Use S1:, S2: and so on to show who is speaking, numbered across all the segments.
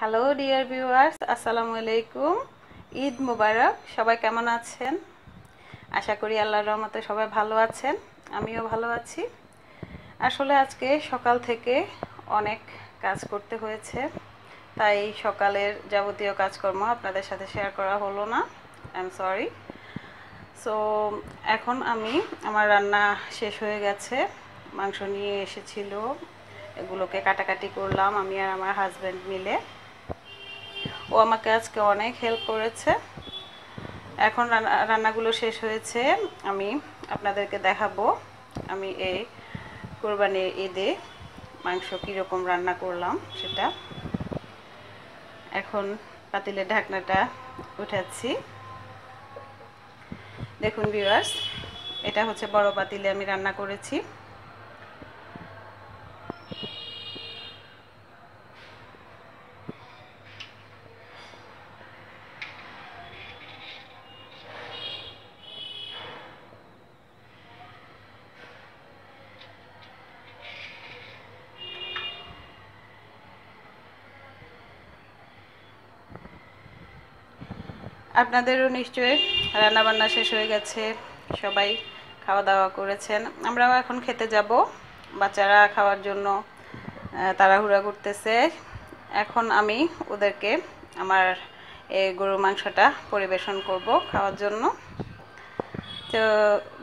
S1: Hello dear viewers আসসালামু আলাইকুম ঈদ মুবারক সবাই কেমন আছেন আশা করি আল্লাহর রহমতে সবাই ভালো আছেন আমিও ভালো আছি আসলে আজকে সকাল থেকে অনেক কাজ করতে হয়েছে তাই সকালের যাবতীয় কাজকর্ম আপনাদের সাথে শেয়ার করা হলো না আই এম সরি সো এখন আমি আমার রান্না শেষ হয়ে গেছে মাংস নিয়ে এসেছিল এগুলোকে কাটাকাটি করলাম আমি আর আমার হাজব্যান্ড মিলে ও আমাকে আজকে অনেক হেল্প করেছে এখন রান্নাগুলো শেষ হয়েছে আমি আপনাদেরকে দেখাবো আমি এই কোরবানির ঈদে মাংস কীরকম রান্না করলাম সেটা এখন পাতিলের ঢাকনাটা উঠাচ্ছি দেখুন বিওয়ার্স এটা হচ্ছে বড় পাতিলে আমি রান্না করেছি আপনাদেরও নিশ্চয়ই রান্নাবান্না শেষ হয়ে গেছে সবাই খাওয়া দাওয়া করেছেন আমরাও এখন খেতে যাব বাচ্চারা খাওয়ার জন্য তাড়াহুড়া করতেছে এখন আমি ওদেরকে আমার এই গরু মাংসটা পরিবেশন করব খাওয়ার জন্য তো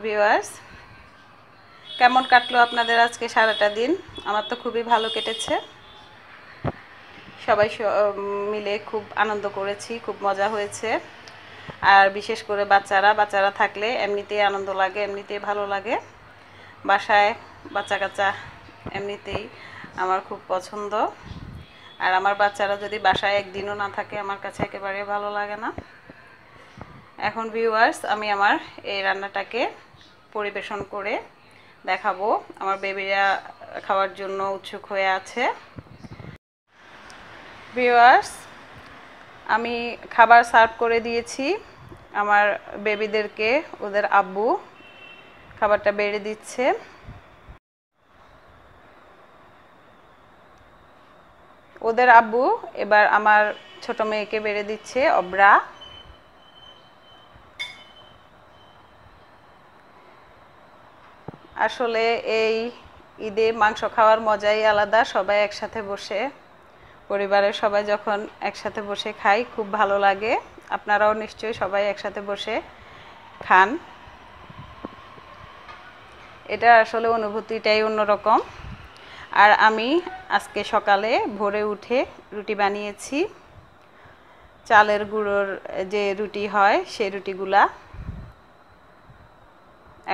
S1: ভিওয়ার্স কেমন কাটলো আপনাদের আজকে সারাটা দিন আমার তো খুবই ভালো কেটেছে সবাই মিলে খুব আনন্দ করেছি খুব মজা হয়েছে আর বিশেষ করে বাচ্চারা বাচ্চারা থাকলে এমনিতেই আনন্দ লাগে এমনিতেই ভালো লাগে বাসায় বাচ্চা কাচ্চা এমনিতেই আমার খুব পছন্দ আর আমার বাচ্চারা যদি বাসায় একদিনও না থাকে আমার কাছে একেবারে ভালো লাগে না এখন ভিউয়ার্স আমি আমার এই রান্নাটাকে পরিবেশন করে দেখাবো আমার বেবিরা খাওয়ার জন্য উৎসুক হয়ে আছে ভিউয়ার্স আমি খাবার সার্ভ করে দিয়েছি আমার বেবিদেরকে ওদের আব্বু খাবারটা বেড়ে দিচ্ছে ওদের আব্বু এবার আমার ছোট মেয়েকে বেড়ে দিচ্ছে অব্রা আসলে এই ঈদে মাংস খাওয়ার মজাই আলাদা সবাই একসাথে বসে পরিবারের সবাই যখন একসাথে বসে খাই খুব ভালো লাগে আপনারাও নিশ্চয়ই সবাই একসাথে বসে খান এটা আসলে অনুভূতিটাই অন্যরকম আর আমি আজকে সকালে ভোরে উঠে রুটি বানিয়েছি চালের গুঁড়োর যে রুটি হয় সেই রুটিগুলা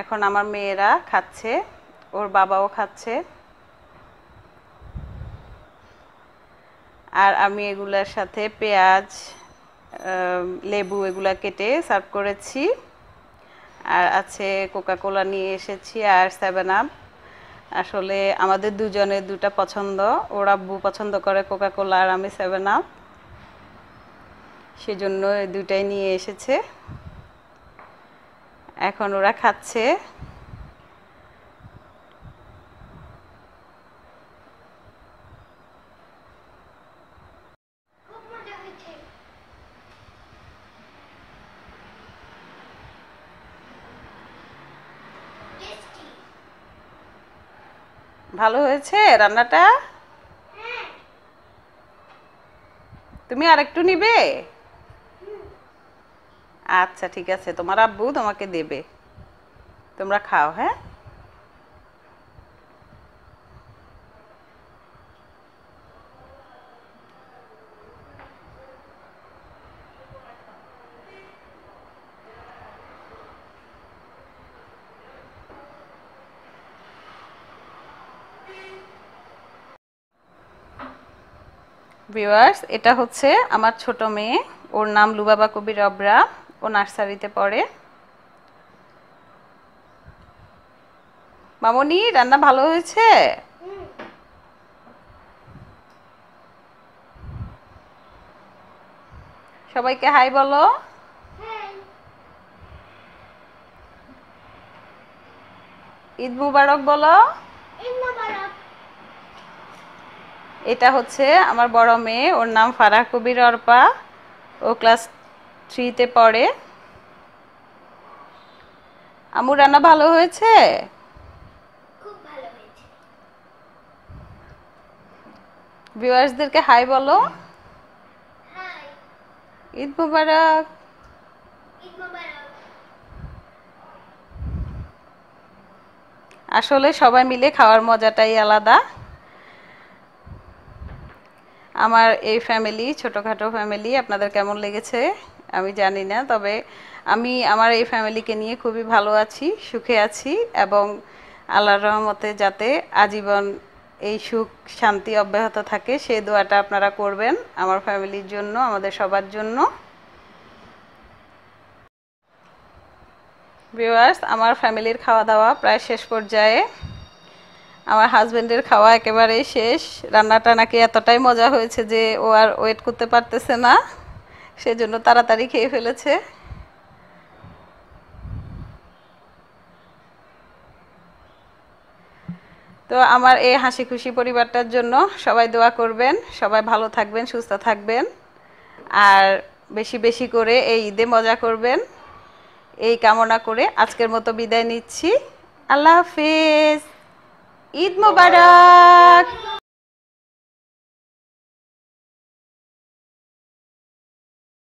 S1: এখন আমার মেয়েরা খাচ্ছে ওর বাবাও খাচ্ছে আর আমি এগুলার সাথে পেঁয়াজ লেবু এগুলো কেটে সার্ভ করেছি আর আছে কোকাকোলা নিয়ে এসেছি আর সেভেন আপ আসলে আমাদের দুজনের দুটা পছন্দ ওরা বু পছন্দ করে কোকাকোলা আর আমি সেভেন আপ সেজন্য দুটাই নিয়ে এসেছে এখন ওরা খাচ্ছে ভালো হয়েছে রান্নাটা তুমি আর একটু নিবে আচ্ছা ঠিক আছে তোমার আব্বু তোমাকে দেবে তোমরা খাও হ্যাঁ ভিউয়ার্স এটা হচ্ছে আমার ছোট মেয়ে ওর নাম লুবাবা কবির অবরা ও নার্সারিতে পড়ে মামনি রান্না ভালো হয়েছে সবাইকে হাই বলো ঈদ মুবারক বলো এটা হচ্ছে আমার বড় মেয়ে ওর নাম ফারাহ কবির অর্পা ও ক্লাস থ্রিতে পড়ে আমুর রান্না ভালো হয়েছে ভিউয়ার্সদেরকে হাই বলো ঈদ মুবারক আসলে সবাই মিলে খাওয়ার মজাটাই আলাদা আমার এই ফ্যামিলি ছোটোখাটো ফ্যামিলি আপনাদের কেমন লেগেছে আমি জানি না তবে আমি আমার এই ফ্যামিলিকে নিয়ে খুবই ভালো আছি সুখে আছি এবং আল্লাহর রহমতে যাতে আজীবন এই সুখ শান্তি অব্যাহত থাকে সেই দোয়াটা আপনারা করবেন আমার ফ্যামিলির জন্য আমাদের সবার জন্য ভিউয়ার্স আমার ফ্যামিলির খাওয়া দাওয়া প্রায় শেষ পর্যায়ে আমার হাজবেন্ডের খাওয়া একেবারেই শেষ রান্নাটা নাকি এতটাই মজা হয়েছে যে ও আর ওয়েট করতে পারতেছে না সেজন্য তাড়াতাড়ি খেয়ে ফেলেছে তো আমার এই হাসি খুশি পরিবারটার জন্য সবাই দোয়া করবেন সবাই ভালো থাকবেন সুস্থ থাকবেন আর বেশি বেশি করে এই ঈদে মজা করবেন এই কামনা করে আজকের মতো বিদায় নিচ্ছি আল্লাহ হাফিজ Itu Mubarak. Mubarak.